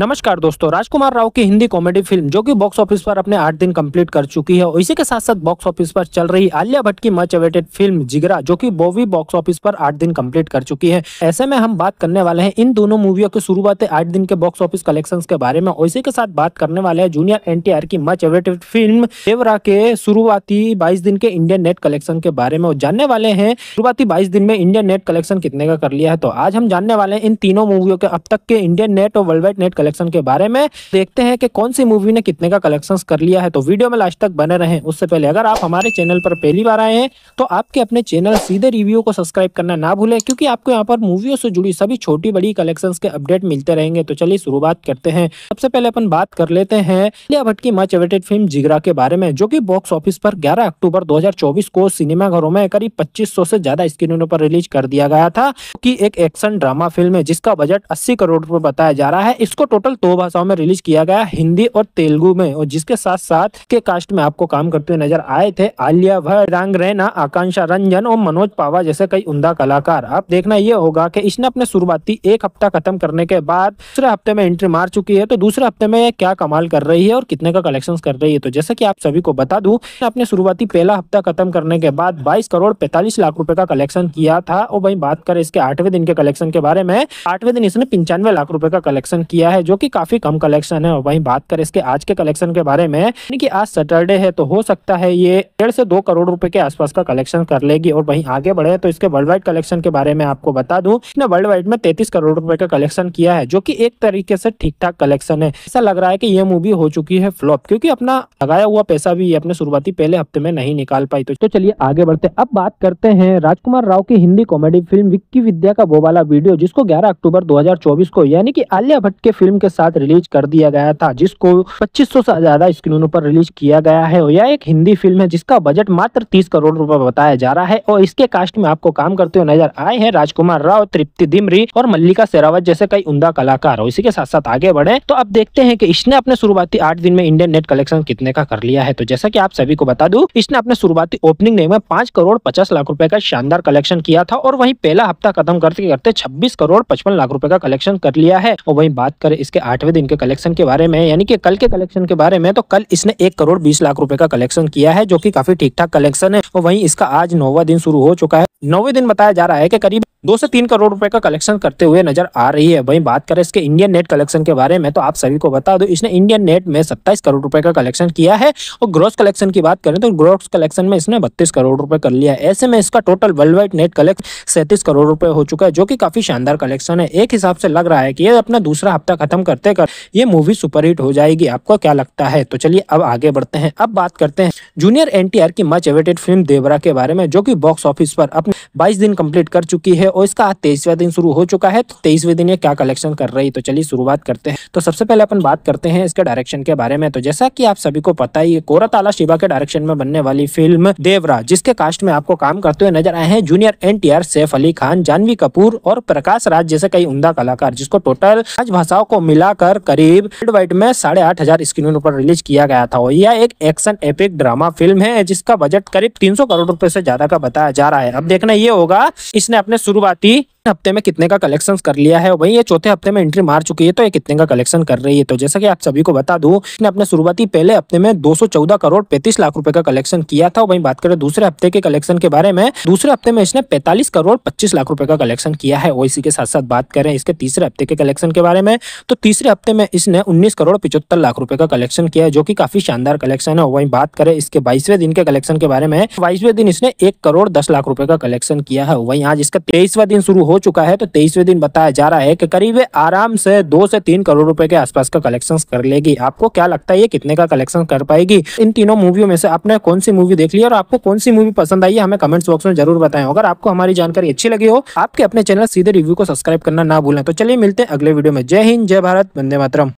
नमस्कार दोस्तों राजकुमार राव की हिंदी कॉमेडी फिल्म जो कि बॉक्स ऑफिस पर अपने आठ दिन कंप्लीट कर चुकी है और इसी के साथ साथ बॉक्स ऑफिस पर चल रही आलिया भट्ट की मच अवेटेड फिल्म जिगरा जो कि वो भी बॉक्स ऑफिस पर आठ दिन कंप्लीट कर चुकी है ऐसे में हम बात करने वाले हैं इन दोनों मूवियों की शुरुआत आठ दिन के बॉक्स ऑफिस कलेक्शन के बारे में इसी के साथ बात करने वाले हैं जूनियर एन की मच अवेटेड फिल्म देवरा के शुरुआती बाईस दिन के इंडियन नेट कलेक्शन के बारे में जानने वाले हैं शुरुआती बाईस दिन में इंडियन नेट कलेक्शन कितने का कर लिया है तो आज हम जानने वाले हैं इन तीनों मूवियों के अब तक के इंडियन नेट और वर्ल्ड वाइड नेट कलेक्शन के बारे में देखते हैं कि कौन सी मूवी ने कितने का कलेक्शन कर लिया है तो वीडियो में लास्ट तक बने रहे उससे पहले अगर आप हमारे चैनल पर पहली बार आए हैं तो आपके अपने चैनल सीधे रिव्यू को सब्सक्राइब करना ना भूले क्योंकि आपको यहाँ पर मूवियों से जुड़ी सभी छोटी बड़ी कलेक्शन के अपडेट मिलते रहेंगे तो चलिए शुरुआत करते हैं सबसे पहले अपन बात कर लेते हैं लिया भट्ट की मच अवेटेड फिल्म जिगरा के बारे में जो की बॉक्स ऑफिस पर ग्यारह अक्टूबर दो को सिनेमा घरों में करीब पच्चीस से ज्यादा स्क्रीनों पर रिलीज कर दिया गया था कि एक एक्शन ड्रामा फिल्म है जिसका बजट 80 करोड़ रूपए बताया जा रहा है इसको टोटल दो भाषाओं में रिलीज किया गया हिंदी और तेलुगु में और जिसके साथ साथ के कास्ट में आपको काम करते हुए नजर आए थे आलिया भट्ट रंग रैना आकांक्षा रंजन और मनोज पावा जैसे कई उमदा कलाकार अब देखना यह होगा कि इसने अपने शुरुआती एक हफ्ता खत्म करने के बाद दूसरे हफ्ते में एंट्री मार चुकी है तो दूसरे हफ्ते में क्या कमाल कर रही है और कितने का कलेक्शन कर रही है तो जैसे की आप सभी को बता दू अपने शुरुआती पहला हफ्ता खत्म करने के बाद बाईस करोड़ पैतालीस लाख रूपये का कलेक्शन किया था और वही बात करें इसके आठवें दिन के कलेक्शन के बारे में आठवें दिन इसने पंचानवे लाख रूपये का कलेक्शन किया है है जो कि काफ़ी कम कलेक्शन है और वहीं बात करें इसके आज के कलेक्शन के बारे में यानी कि आज सैटरडे है तो हो सकता है ये डेढ़ से दो करोड़ रुपए के आसपास का कलेक्शन कर लेगी और वहीं आगे बढ़े तो इसके वर्ल्ड वाइड कलेक्शन के बारे में आपको बता दू इसने वर्ल्ड वाइड में तैतीस करोड़ रुपए का कलेक्शन किया है जो की एक तरीके से ठीक ठाक कलेक्शन है ऐसा लग रहा है की ये मूवी हो चुकी है फ्लॉप क्योंकि अपना लगाया हुआ पैसा भी अपने शुरुआती पहले हफ्ते में नहीं निकाल पाई तो, तो चलिए आगे बढ़ते अब बात करते हैं राजकुमार राव की हिंदी कॉमेडी फिल्म विक्की विद्या का बोबाला वीडियो जिसको ग्यारह अक्टूबर दो को यानी कि आलिया भट्ट के फिल्म फिल्म के साथ रिलीज कर दिया गया था जिसको 2500 से ज्यादा स्क्रीनों पर रिलीज किया गया है यह एक हिंदी फिल्म है जिसका बजट मात्र तीस करोड़ रूपए बताया जा रहा है और इसके कास्ट में आपको काम करते हुए नजर आए हैं राजकुमार राव तृप्ति दिमरी और मल्लिका शेरावत जैसे कई उमदा कलाकार इसी के साथ साथ आगे बढ़े तो अब देखते हैं की इसने अपने शुरुआती आठ दिन में इंडियन नेट कलेक्शन कितने का कर लिया है तो जैसा की आप सभी को बता दू इसने अपने शुरुआती ओपनिंग डे में पांच करोड़ पचास लाख रूपये का शानदार कलेक्शन किया था और वही पहला हफ्ता खत्म करते करते छब्बीस करोड़ पचपन लाख रूपये का कलेक्शन कर लिया है और वही बात करें इसके आठवें दिन के कलेक्शन के बारे में यानी कि कल के कलेक्शन के बारे में तो कल इसने एक करोड़ बीस लाख रुपए का कलेक्शन किया है जो कि काफी ठीक ठाक कलेक्शन है और वहीं इसका आज नौवा दिन शुरू हो चुका है नौवे दिन बताया जा रहा है कि करीब दो से तीन करोड़ रुपए का कलेक्शन करते हुए नजर आ रही है वहीं बात करें इसके इंडियन नेट कलेक्शन के बारे में तो आप सभी को बता दो इसने इंडियन नेट में सत्ताईस करोड़ रुपए का कलेक्शन किया है और ग्रोस कलेक्शन की बात करें तो ग्रोस कलेक्शन में इसने बत्तीस करोड़ रुपए कर लिया है ऐसे में इसका total worldwide net collection सैंतीस करोड़ रुपए हो चुका है जो की काफी शानदार कलेक्शन है एक हिसाब से लग रहा है की यह अपना दूसरा हफ्ता खत्म करते कर ये मूवी सुपरहिट हो जाएगी आपको क्या लगता है तो चलिए अब आगे बढ़ते हैं अब बात करते हैं जूनियर एनटीआर की मच एवेटेड फिल्म देवरा के बारे में जो की बॉक्स ऑफिस पर अपने बाईस दिन कम्प्लीट कर चुकी है और इसका आज तेईसवा दिन शुरू हो चुका है तो तेईसवें दिन ये क्या कलेक्शन कर रही तो चलिए शुरुआत करते हैं तो सबसे पहले अपन बात करते हैं इसके डायरेक्शन के बारे में तो जैसा की आप सभी को पता ही कोरताला ताला शिवा के डायरेक्शन में बनने वाली फिल्म देवरा जिसके कास्ट में आपको काम करते हुए नजर आए हैं जूनियर आर सैफ अली खान जानवी कपूर और प्रकाश राज जैसे कई उमदा कलाकार जिसको टोटल पांच भाषाओं को को मिलाकर करीब वाइट में साढ़े आठ हजार स्क्रीन पर रिलीज किया गया था यह एक एक्शन एपिक ड्रामा फिल्म है जिसका बजट करीब 300 करोड़ रुपए से ज्यादा का बताया जा रहा है अब देखना ये होगा इसने अपने शुरुआती हफ्ते में कितने का कलेक्शन कर लिया है वही ये चौथे हफ्ते में एंट्री मार चुकी है तो ये कितने का कलेक्शन कर रही है तो जैसा की आप सभी को बता दू इसने अपने शुरुआती पहले हफ्ते में दो करोड़ पैंतीस लाख रूपये का कलेक्शन किया था वही बात करें दूसरे हफ्ते के कलेक्शन के बारे में दूसरे हफ्ते में इसने पैंतालीस करोड़ पच्चीस लाख रूपये का कलेक्शन किया है इसी के साथ साथ बात करें इसके तीसरे हफ्ते के कलेक्शन के बारे में तो तीसरे हफ्ते में इसने उन्नीस करोड़ पिछहत्तर लाख रुपए का कलेक्शन किया है जो की काफी शानदार कलेक्शन है वहीं बात करें इसके बाईसवें दिन के कलेक्शन के बारे में बाईसवे दिन इसने एक करोड़ दस लाख रुपए का कलेक्शन किया है वहीं आज इसका तेईसवा दिन शुरू हो चुका है तो तेईसवें दिन बताया जा रहा है कि करीब आराम से दो से तीन करोड़ रुपए के आसपास का कलेक्शन कर लेगी आपको क्या लगता है ये कितने का कलेक्शन कर पाएगी इन तीनों मूवियों में से आपने कौन सी मूवी देख ली और आपको कौन सी मूवी पसंद आई है हमें कमेंट्स बॉक्स में जरूर बताएं अगर आपको हमारी जानकारी अच्छी लगी हो आपके अपने चैनल सीधे रिव्यू को सब्सक्राइब करना ना भूलें तो चलिए मिलते हैं अगले वीडियो में जय हिंद जय भारत वंदे मातरम